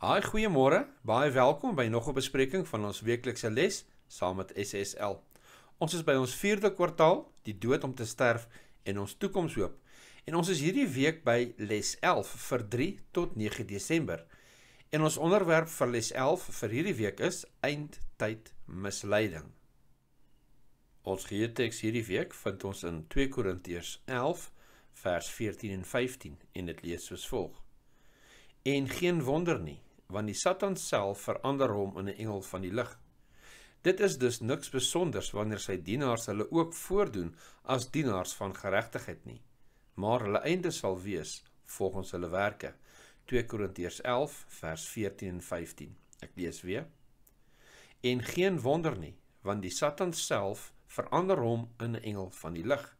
Haai, goeiemôre. Baie welkom by nog 'n bespreking van ons weeklikse les saam met SSL. Ons is by ons 4de kwartaal, die dood om te sterf en ons toekomshoop. En ons is hierdie week by les 11 vir 3 tot 9 Desember. En ons onderwerp vir les 11 vir hierdie week is eindtyd misleiding. Ons geheeteks hierdie week vind ons in 2 Korintiërs 11 vers 14 en 15 en dit lees soos volg. En geen wonder nie want die Satan self verander hom in 'n engel van die lig. Dit is dus niks spesonders wanneer sy dienaars hulle ook voordoen as dienaars van geregtigheid nie, maar hulle einde sal wees volgens hulle werke. 2 Korintiërs 11 vers 14 en 15. Ek lees weer. En geen wonder nie, want die Satan self verander hom in 'n engel van die lig.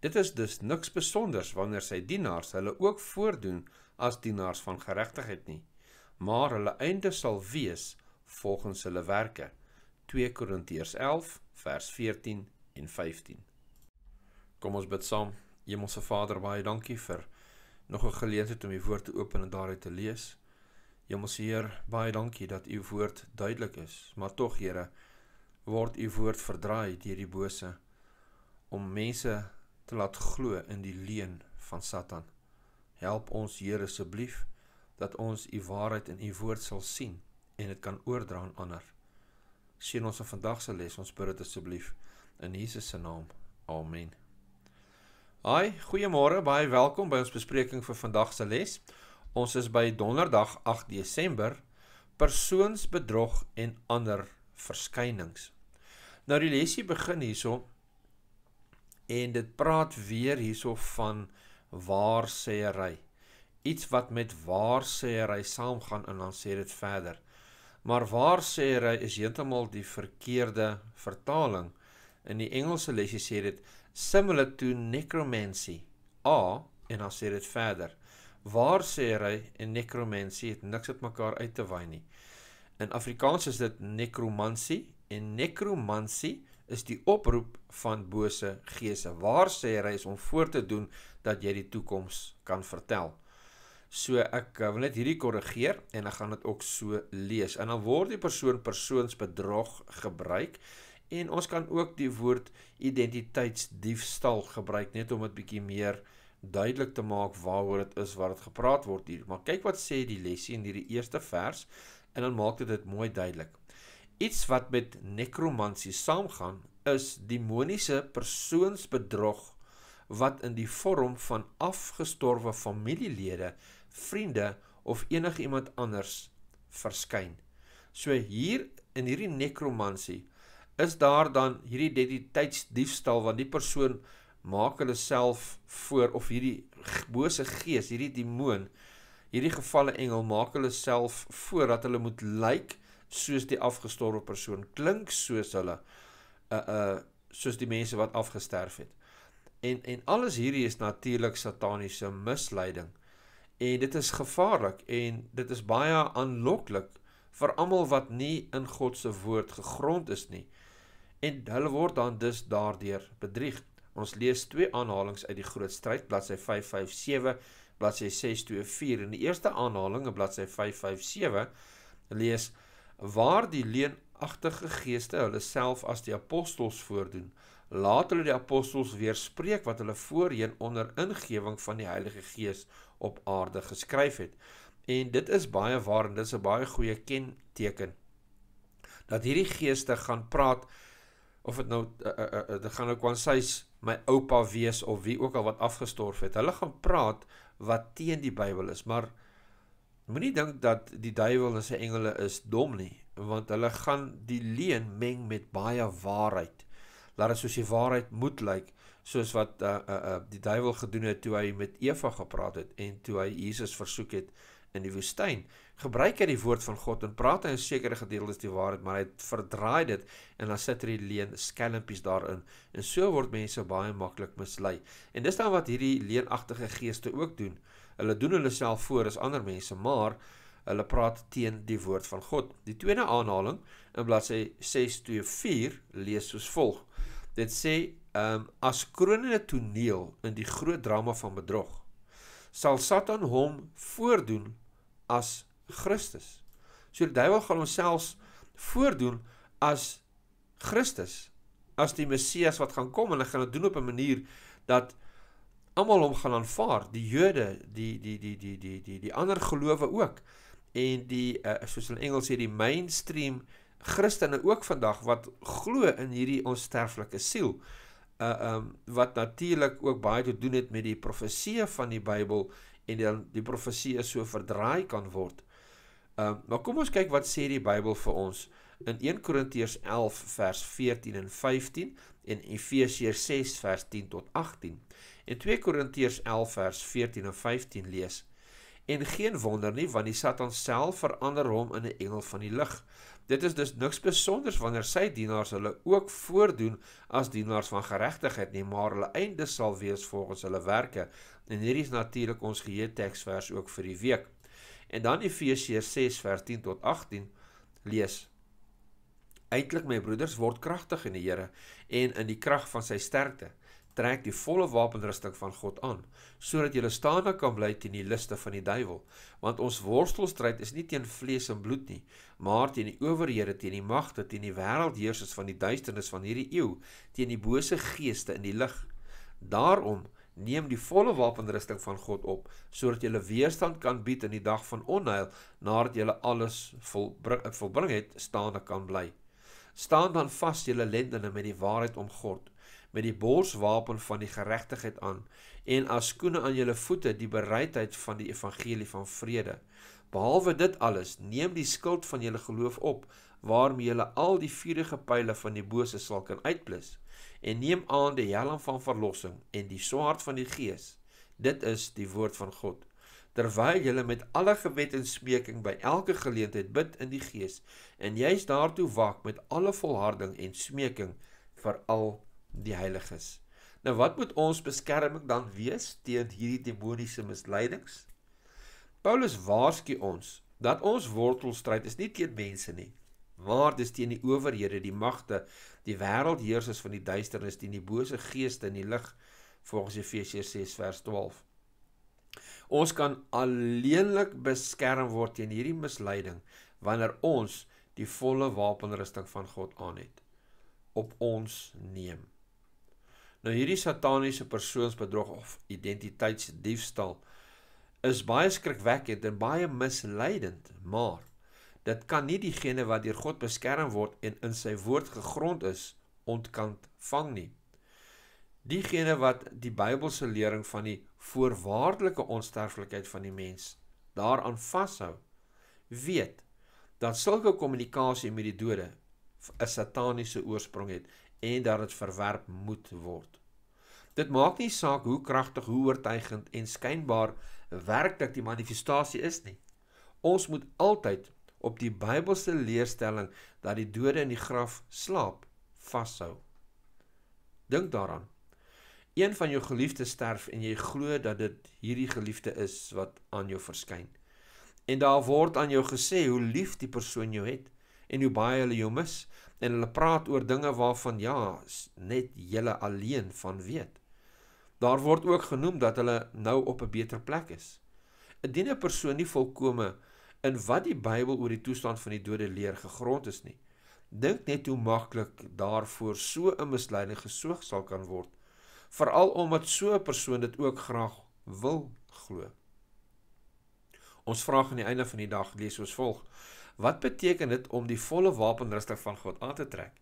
Dit is dus niks spesonders wanneer sy dienaars hulle ook voordoen as dienaars van geregtigheid nie, maar hulle einde sal wees volgens hulle werke. 2 Korintiërs 11 vers 14 en 15. Kom ons bid saam. Hemelse Vader, baie dankie vir nog 'n geleentheid om U woord te open en daaruit te lees. Hemelse Heer, baie dankie dat U woord duidelik is, maar tog Here, word U woord verdraai deur die bose om mense te laat glo in die leuen van Satan. Help ons Here asseblief. So dat ons u waarheid in u woord sal sien en dit kan oordra aan ander. Sien ons op vandag se les, ons bid dit asseblief in Jesus se naam. Amen. Hi, goeiemôre, baie welkom by ons bespreking vir vandag se les. Ons is by Donderdag 8 Desember persoonsbedrog en ander verskynings. Nou die lesie begin hierso en dit praat weer hierso van waarsêery iets wat met waar sê hy saamgaan en dan sê dit verder. Maar waar sê hy is heeltemal die verkeerde vertaling. In die Engelse lesie sê dit similar to necromancy. A en dan sê dit verder. Waar sê hy en necromancy het niks met mekaar uit te wy nie. In Afrikaans is dit necromansie en necromansie is die oproep van bose geese. Waar sê hy is om voor te doen dat jy die toekoms kan vertel. So ek eh, wil net hierdie korrigeer en ek gaan dit ook so lees. En dan word die persoon persoonsbedrog gebruik en ons kan ook die woord identiteitsdiefstal gebruik net om dit bietjie meer duidelik te maak waaroor dit is wat dit gepraat word hier. Maar kyk wat sê die lesie in hierdie eerste vers en dan maak dit dit mooi duidelik. Iets wat met nekromansie saamgaan is demoniese persoonsbedrog wat in die vorm van afgestorwe familielede vriende of enige iemand anders verskyn. So hier in hierdie nekromansie is daar dan hierdie identiteitsdiefstal want die persoon maak hulle self voor of hierdie bose gees, hierdie demoon, hierdie gevalle engel maak hulle self voor dat hulle moet lyk soos die afgestorwe persoon, klink soos hulle uh uh soos die mense wat afgestorf het. En en alles hierdie is natuurlik sataniese misleiding. En dit is gevaarlik en dit is baie aanloklik vir almal wat nie in God se woord gegrond is nie. En hulle word dan dus daardeur bedrieg. Ons lees twee aanhalinge uit die Groot Stryd, bladsy 557, bladsy 624. In die eerste aanhaling, op bladsy 557, lees waar die leenagtige geeste hulle self as die apostels voordoen laat hulle die apostels weer spreek wat hulle voorheen onder ingewing van die Heilige Gees op aarde geskryf het. En dit is baie waar en dit is 'n baie goeie kenteken dat hierdie geeste gaan praat of dit nou uh, uh, uh, dit gaan ook aan sy my oupa wees of wie ook al wat afgestorf het. Hulle gaan praat wat teen die Bybel is, maar moenie dink dat die duiwel en sy engele is dom nie, want hulle gaan die leuen meng met baie waarheid laat dit soos die waarheid moet lyk soos wat uh, uh, uh, die duiwel gedoen het toe hy met Eva gepraat het en toe hy Jesus versoek het in die woestyn gebruik hy die woord van God en praat hy 'n sekere gedeelte is die waarheid maar hy verdraai dit en dan sit hy er leen skelmpies daarin en so word mense baie maklik mislei en dis dan wat hierdie leenagtige geeste ook doen hulle doen hulle self voor as ander mense maar hulle praat teen die woord van God die tweede aanhaling in bladsy 624 lees soos volg Dit sê ehm um, as kronene toneel in die groot drama van bedrog sal Satan hom voordoen as Christus. So die duiwel gaan homself voordoen as Christus, as die Messias wat gaan kom en hy gaan dit doen op 'n manier dat almal hom gaan aanvaar, die Jode, die die die die die die die ander gelowe ook en die uh, soos hulle in Engels sê die mainstream Christene ook vandag wat glo in hierdie onsterflike siel. Uh um wat natuurlik ook baie te doen het met die profeseë van die Bybel en dan die, die profeseë so verdraai kan word. Um uh, maar kom ons kyk wat sê die Bybel vir ons in 1 Korintiërs 11 vers 14 en 15 en Efesiërs 6 vers 10 tot 18. En 2 Korintiërs 11 vers 14 en 15 lees: En geen wonder nie want die Satan self verander hom in 'n engel van die lig Dit is dus niks spesiaals wanneer sy dienaars hulle ook voordoen as dienaars van geregtigheid nie, maar hulle einde sal wees volgens hulle werke. En hierdie is natuurlik ons geheue teksvers ook vir die week. En dan Efesiërs 6:10 tot 18 lees. Eintlik my broeders word kragtig in die Here en in die krag van sy sterkte trek die volle wapenrusting van God aan, sodat jy staande kan bly teen die liste van die duiwel, want ons worstelstryd is nie teen vlees en bloed nie, maar teen die owerhede, teen die magte, teen die wêreldheersers van die duisternis van hierdie eeu, teen die bose geeste in die lig. Daarom neem die volle wapenrusting van God op, sodat jy weerstand kan bied in die dag van onheil, nadat jy alles volbring, volbring het, staande kan bly. Staan dan vas julle lendene met die waarheid om God met die borswapen van die geregtigheid aan en as skoene aan julle voete die bereidheid van die evangelie van vrede. Behalwe dit alles, neem die skild van julle geloof op waarmee julle al die vuurige pile van die bose sal kan uitblus en neem aan die helm van verlossing en die swaard van die gees. Dit is die woord van God. Terwyl julle met alle gebed en smeking by elke geleentheid bid in die gees en jy's daartoe wak met alle volharding en smeking vir al die heiliges. Nou wat moet ons beskerming dan wees teen hierdie demoniese misleidings? Paulus waarsku ons dat ons wortelstryd is nie teen mense nie, maar dis teen die owerhede, die magte, die wêreldheersers van die duisternis, teen die bose geeste in die lig volgens Efesiërs 6 vers 12. Ons kan alleenlik beskerm word teen hierdie misleiding wanneer ons die volle wapenrusting van God aanhet op ons neem. Nou hierdie sataniese persoonsbedrog of identiteitsdiefstal is baie skrikwekkend en baie misleidend, maar dit kan nie diegene wat deur God beskerm word en in sy woord gegrond is ontkant vang nie. Diegene wat die Bybelse lering van die voorwaardelike onsterflikheid van die mens daaraan vashou, weet dat sulke kommunikasie met die dode 'n sataniese oorsprong het en dat dit verwerp moet word. Dit maak nie saak hoe kragtig, hoe oortuigend en skynbaar werk dat die manifestasie is nie. Ons moet altyd op die Bybelse leerstelling dat die dode in die graf slaap vashou. Dink daaraan. Een van jou geliefdes sterf en jy glo dat dit hierdie geliefde is wat aan jou verskyn. En daar word aan jou gesê hoe lief die persoon jou het en hoe baie hulle jou mis, en hulle praat oor dinge waarvan ja, net julle alleen van weet. Daar word ook genoem dat hulle nou op 'n beter plek is. Indien 'n persoon nie volkome in wat die Bybel oor die toestand van die dode leer gegrond is nie, dink net hoe maklik daarvoor so 'n misleiding gesoog sal kan word, veral omdat so 'n persoon dit ook graag wil glo. Ons vraag aan die einde van die dag lees ons volg: Wat beteken dit om die volle wapenrusting van God aan te trek?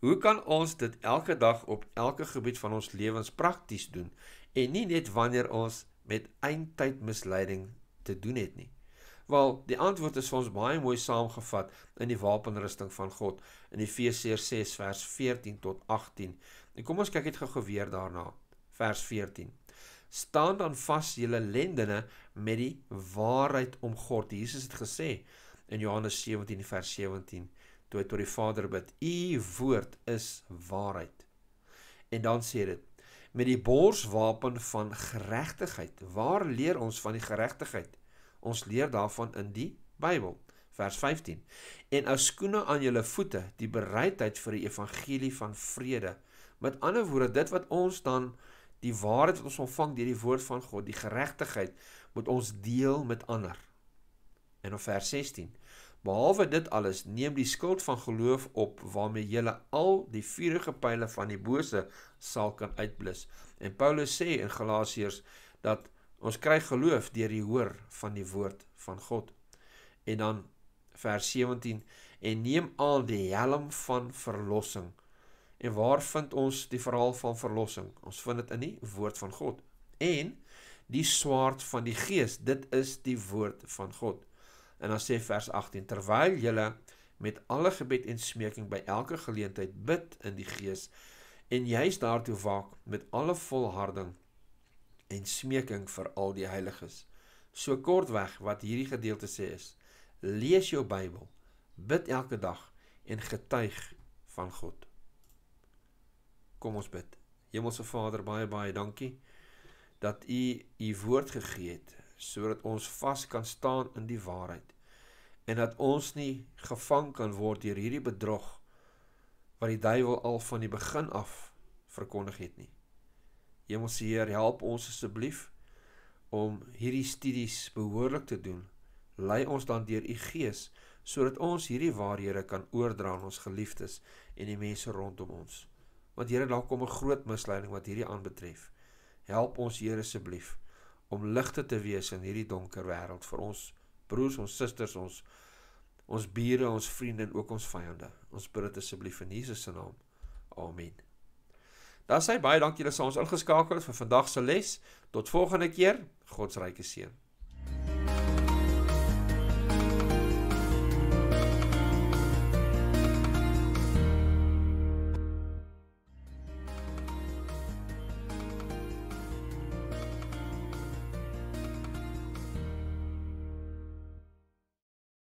Hoe kan ons dit elke dag op elke gebied van ons lewens prakties doen en nie net wanneer ons met eindtyd misleiding te doen het nie? Wel, die antwoord is ons baie mooi saamgevat in die wapenrusting van God in Efesiërs 6 vers 14 tot 18. En kom ons kyk net gou-gou weer daarna. Vers 14. Staan dan vas julle lendene met die waarheid om God. Jesus het gesê, in Johannes 17 vers 17 toe hy tot die Vader bid: "U woord is waarheid." En dan sê dit met die borswapen van geregtigheid. Waar leer ons van die geregtigheid? Ons leer daarvan in die Bybel, vers 15. En as skoene aan julle voete, die bereidheid vir die evangelie van vrede. Met ander woorde, dit wat ons dan die waarheid wat ons ontvang deur die woord van God, die geregtigheid, moet ons deel met ander. En op vers Behalwe dit alles, neem die skild van geloof op waarmee jy al die vuurige pile van die bose sal kan uitblus. En Paulus sê in Galasiërs dat ons kry geloof deur die hoor van die woord van God. En dan vers 17 en neem al die helm van verlossing. En waar vind ons die verhaal van verlossing? Ons vind dit in die woord van God. En die swaard van die gees, dit is die woord van God. En dan sê vers 18: "Terwyl julle met alle gebed en smeking by elke geleentheid bid in die Gees en juis daartoe waak met alle volharding en smeking vir al die heiliges." So kortweg wat hierdie gedeelte sê is: Lees jou Bybel, bid elke dag en getuig van God. Kom ons bid. Hemelse Vader, baie baie dankie dat U U woord gegee het sodat ons vas kan staan in die waarheid en dat ons nie gevang kan word deur hierdie bedrog wat die duiwel al van die begin af verkondig het nie. Hemelse Heer, help ons asseblief om hierdie studies behoorlik te doen. Lei ons dan deur u Gees sodat ons hierdie waarhede kan oordra aan ons geliefdes en die mense rondom ons. Want Here, daar kom 'n groot misleiding wat hierdie aanbetref. Help ons Here asseblief om ligte te wees in hierdie donker wêreld vir ons broers, ons susters, ons ons bure, ons vriende en ook ons vyande. Ons bid dit asseblief in Jesus se naam. Amen. Daar sê baie dankie dat julle saam ons ingeskakel het vir vandag se les. Tot volgende keer. God se ryke seën.